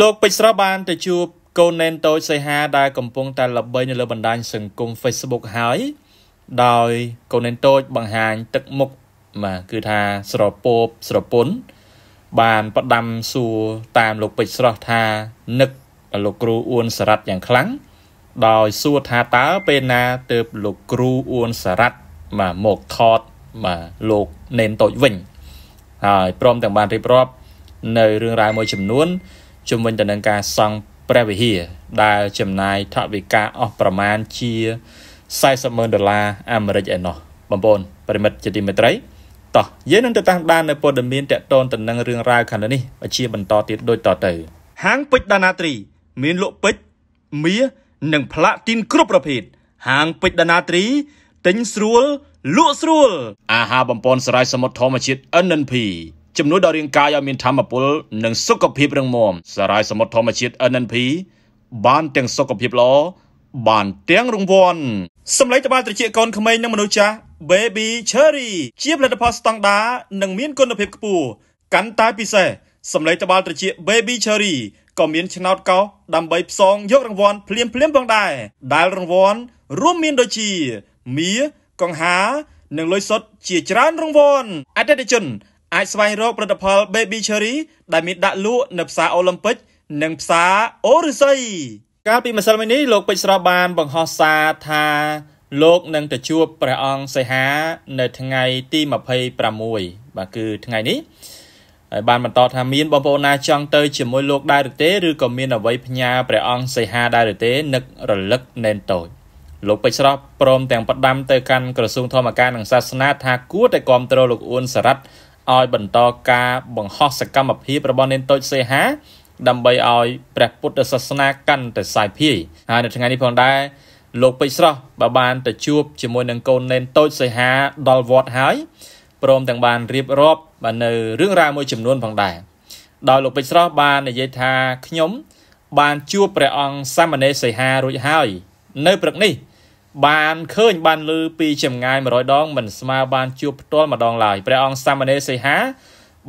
លោកពេជ្រស្រស់បានទៅជួបកូនណែនតូចសីហាដែលកំពុង តែល្បីនៅលើបណ្ដាញសង្គម Facebook ហើយ ដោយកូនណែនតូចបង្ហាញទឹកមុខបាទគឺថាស្រពោបស្រពន់បានផ្ដាំសួរតាមលោកពេជ្រស្រស់ថានឹកលោកគ្រូអ៊ួនសារ៉ាត់យ៉ាងខ្លាំងដោយសួរថាតើពេលណាទៅលោកគ្រូអ៊ួនសារ៉ាត់បាទមកថតបាទលោកណែនតូចវិញហើយព្រមទាំងបានរៀបរាប់នៅរឿងរ៉ាវមួយចំនួនជំវិញទៅនឹងការសង់ព្រះវិហារដែលចំណាយថវិកាអស់ប្រមាណជា40,000ដុល្លារអាមេរិកឯណោះបងប្អូនប្រិមិត្តជាទីមេត្រីតោះយើងនឹងទៅតាមដាននៅព័ត៌មានតកតនទៅនឹងរឿងរ៉ាវខាងនេះជាបន្តទៀតដូចតទៅហាងពេជ្រដាណាត្រីមានលក់ពេជ្រមាសនិងផ្លាទីនគ្រប់ប្រភេទហាងពេជ្រដាណាត្រីទិញស្រួលលក់ស្រួលអាហារបំពន់ស្រ័យសមុទ្រធម្មជាតិ NNP ជំនួយដល់រាងកាយឲ្យមានធម្មពលនិងសុខភាពរឹងមាំសារាយសមុទ្រធម្មជាតិ NNP បានទាំងសុខភាពល្អបានទាំងរង្វាន់សម្លេងត្បាល់ត្រចៀកកូនក្មេងនិងមនុស្សចាស់ Baby Cherry ជាផលិតផលស្តង់ដារនិងមានគុណភាពខ្ពស់កាន់តែពិសេសសម្លេងត្បាល់ត្រចៀក Baby Cherry ក៏មានឆ្នោតកោសដើម្បីផ្សងយករង្វាន់ភ្លាមភ្លាមផងដែរដែលរង្វាន់រួមមានដូចជាមាសកង្ហានិងលុយសុទ្ធជាច្រើនរង្វាន់អតិថិជនអាចស្វែងរកផលិតផល Baby Cherry ដែលមានដាក់លក់នៅផ្សារអូឡ িম্প ពិកនិងផ្សារអូរិស័យកាលពីម្សិលមិញនេះលោកពេជ្រស្រស់បានបង្ហោះសារថាលោកនឹងទៅជួបព្រះអង្គសីហា នៅថ្ងៃទី26បាទគឺថ្ងៃនេះហើយបានបន្តថាមានបងប្អូនណា ចង់ទៅជាមួយលោកដែរឬទេឬក៏មានអ្វីផ្ញើព្រះអង្គសីហាដែរឬទេនឹករលឹកណែនតូចលោកពេជ្រស្រស់ព្រមទាំងផ្ដាំទៅកាន់ក្រសួងធម្មការនិងសាសនាថាគួរតែគ្រប់គ្រងលោកអ៊ុនសារ៉ាត់ឲ្យបន្តការបង្ហោះសកម្មភាពរបស់នេនតូចសេហាដើម្បីឲ្យព្រះពុទ្ធសាសនាកាន់តែសាយភាយហើយនៅថ្ងៃនេះផងដែរលោកពេជ្រស្រស់បើបាន ទៅជួបជាមួយនឹងកូននេនតូចសេហាដល់វត្តហើយព្រមទាំងបានរៀបរាប់បាននៅរឿងរ៉ាវមួយ ចំនួនផងដែរដោយលោកពេជ្រស្រស់បាននិយាយថាខ្ញុំ បានជួបព្រះអង្គសាមណេរសីហារួចហើយ នៅព្រឹកនេះបានឃើញបានលឺពី ចម្ងាយ100ដងមិនស្មើបានជួបផ្ទាល់ម្ដងឡើយព្រះអង្គសាមណេរសីហា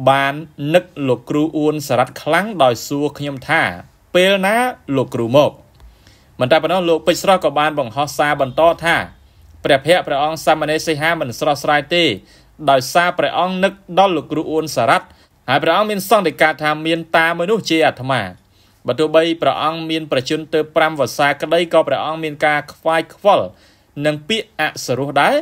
បាននឹកលោកគ្រូអួនសារ៉ាត់ខ្លាំងដោយសួរខ្ញុំថា ពេលណាលោកគ្រូមកមិនតែប៉ុណ្ណោះលោកពេជ្រស្រស់ក៏បាន បង្ហោះសារបន្តថាព្រះភ័ក្រព្រះអង្គសាមណេរសីហាមិនស្រស់ស្រាយទេ ដោយសារព្រះអង្គនឹកដល់លោកគ្រូអួនសារ៉ាត់ហើយព្រះអង្គមានសន្តិការថាមានតាមួយនោះជាអាត្មាបើទោះបីព្រះអង្គមានប្រជញ្ញទៅ5វស្សាក្តីក៏ព្រះអង្គមាន ការខ្វាយខ្វល់និងពាក្យអសរោះដែរ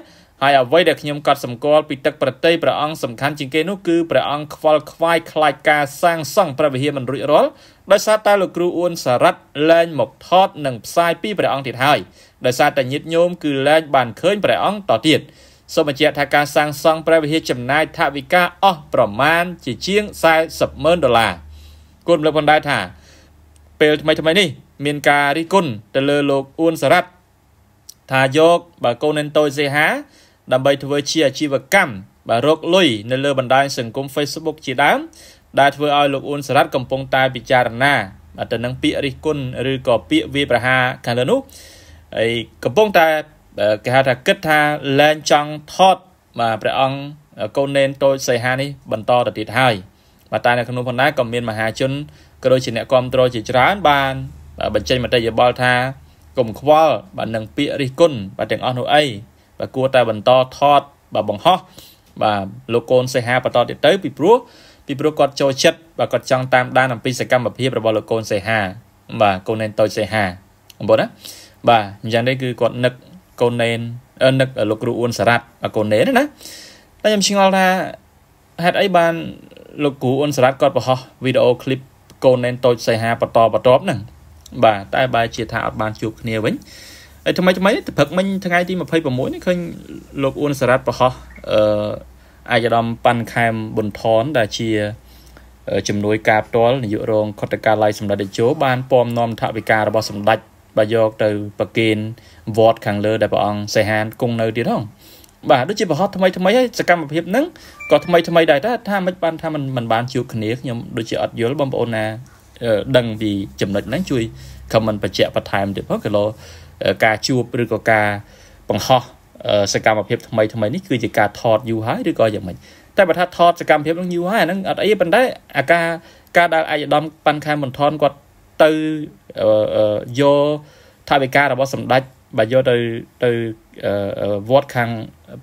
ហើយអ្វីដែលខ្ញុំកត់សម្គាល់ពីទឹកប្រតិយព្រះអង្គសំខាន់ជាងគេនោះគឺព្រះអង្គខ្វល់ខ្វាយខ្លាចការសាងសង់ព្រះវិហារមិនរួចរាល់ដោយសារតែលោកគ្រូអ៊ុនសារ៉ាត់លែងមកថតនិងផ្សាយពីព្រះអង្គទៀតហើយដោយសារតែញាតិញោមគឺលែងបានឃើញព្រះអង្គតទៀតសូមបញ្ជាក់ថាការសាងសង់ព្រះវិហារចំណាយថវិកាអស់ប្រមាណជាជាង40ម៉ឺនដុល្លារគុណលោកបណ្ដាថាពេលថ្មីថ្មីនេះមានការរិះគន់ទៅលើលោកអ៊ុនសារ៉ាត់ថាយកបើកូននិនតូចសេហា ដើម្បី ធ្វើជាអាជីវកម្មបើរកលុយនៅលើបណ្ដាញសង្គម Facebook ជាដើមដែលធ្វើឲ្យលោកអ៊ុនសារ៉ាត់កំពុងតែពិចារណាទៅនឹងពាក្យរិះគន់ឬក៏ពាក្យវាប្រហារខាងលើនោះហើយកំពុងតែគេហៅថាគិតថាលែងចង់ថតបាទព្រះអង្គកូននេនតូចសៃហានេះបន្តទៅទៀតហើយបាទតែនៅក្នុងផងដែរក៏មានមហាជនក៏ដូចជាអ្នកគ្រប់គ្រងជាច្រើនបានបញ្ចេញមតិយោបល់ថាកុំខ្វល់បាទនឹងពាក្យរិះគន់បាទទាំងអស់នោះអីបាទគួរតែបន្តថតបាទបង្ហោះបាទលោកកូនសេហាបន្តទៀតទៅ ពីព្រោះពីព្រោះគាត់ចូលចិត្តបាទគាត់ចង់តាមដានអំពីសកម្មភាពរបស់លោកកូនសេហា បាទកូនណែនតូចសេហាបងប្អូនណាបាទអញ្ចឹងនេះគឺគាត់នឹកកូនណែននឹកលោកគ្រូអ៊ុនសារ៉ាត់កូនណែនណាតែខ្ញុំឆ្ងល់ថាហេតុអីបានលោកគ្រូអ៊ុនសារ៉ាត់គាត់បង្ហោះវីដេអូឃ្លីបកូនណែនតូចសៃហាបន្តបន្ទាប់ហ្នឹងបាទតែបែរជាថាអត់បានជួបគ្នាវិញហើយថ្មីថ្មីនេះព្រឹកមិញថ្ងៃទី26នេះឃើញលោកអ៊ុនសារ៉ាត់ប្រហោះអឺអាយដាមប៉ាន់ខែមប៊ុនថនដែលជាជំនួយការផ្ទាល់នាយករងខុទ្ទកាល័យសម្ដេចតេជោបានពំនាំថវិការបស់សម្ដេចបាទយក ទៅប្រគេនវត្តខាងលើ ដែលព្រះអង្គសេហានគង់នៅទៀតហ្នឹងបាទដូចជាបង្ហោះថ្មីថ្មីហើយសកម្មភាពហ្នឹងក៏ថ្មីថ្មីដែរតែថាមិនបានថាមិនបានជួបគ្នាខ្ញុំដូចជាអត់យល់បងប្អូនណាដឹងពីចំណុចហ្នឹងជួយ comment បញ្ជាក់បន្ថែមទៀតផងគីឡូការជួបឬក៏ការបង្ហោះសកម្មភាពថ្មីថ្មីនេះគឺជាការថតយូរហើយឬក៏យ៉ាងម៉េចតែបើថាថតសកម្មភាពនឹងយូរហើយអាហ្នឹងអត់អីប៉ុន្តែអាការការដែលអាយដាមប៉ាន់ខែមបន្ថនគាត់ទៅយកថាវិការរបស់សម្ដេចបើយកទៅទៅវត្តខាង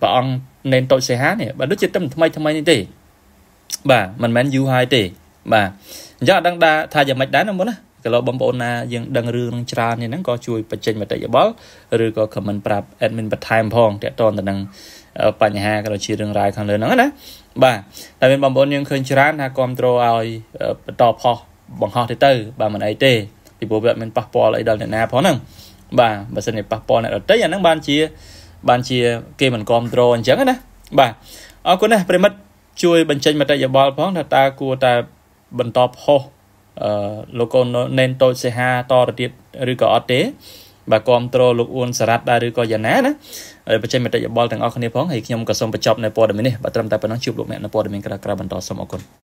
ព្រះអង្គណេនតូចសេហានេះបើដូចជាទឹកថ្មីថ្មីនេះទេ បាទមិនមែនយូរហើយទេបាទអញ្ចឹងអត់ដឹងថាយ៉ាងម៉េចដែរណាមុនណាកន្លោបងប្អូនណាយើងដឹងរឿងនឹងច្រើននេះហ្នឹងក៏ជួយបញ្ចេញមតិយោបល់ឬក៏ comment ប្រាប់ admin បន្ថែមផងតកតនទៅនឹងបញ្ហាក៏ដូចជារឿងរ៉ាវខាងលើហ្នឹងណាបាទតែមានបងប្អូនយើងឃើញច្រើនថាគ្រប់គ្រងឲ្យបន្តផុសបង្ហោះទៅទៅ បាទមិនអីទេពីព្រោះវាអត់មានប៉ះពាល់អីដល់អ្នកណាផងហ្នឹងបាទបើសិនជាប៉ះពាល់អ្នកដតីអាហ្នឹងបានជា បានជា គេមិនគ្រប់គ្រងអញ្ចឹងណាបាទអរគុណណាស់ប្រិមិត្តជួយបញ្ចេញមតិយោបល់ផងថាតើគួរតែបន្តផុសអឺលោកកូនណេនតូចសេហាតទៅទៀតឬក៏អត់ទេបាទគ្រប់គ្រងលោកអ៊ួនសារ៉ាត់ដែរឬក៏យ៉ាងណាណាហើយបញ្ចេញមតិយោបល់ទាំងអស់គ្នាផងហើយខ្ញុំក៏សូមបញ្ចប់នៅព័ត៌មាននេះបាទត្រឹមតែប៉ុណ្ណឹងជួបលោកអ្នកនៅព័ត៌មានក្រោយៗបន្តសូមអរគុណ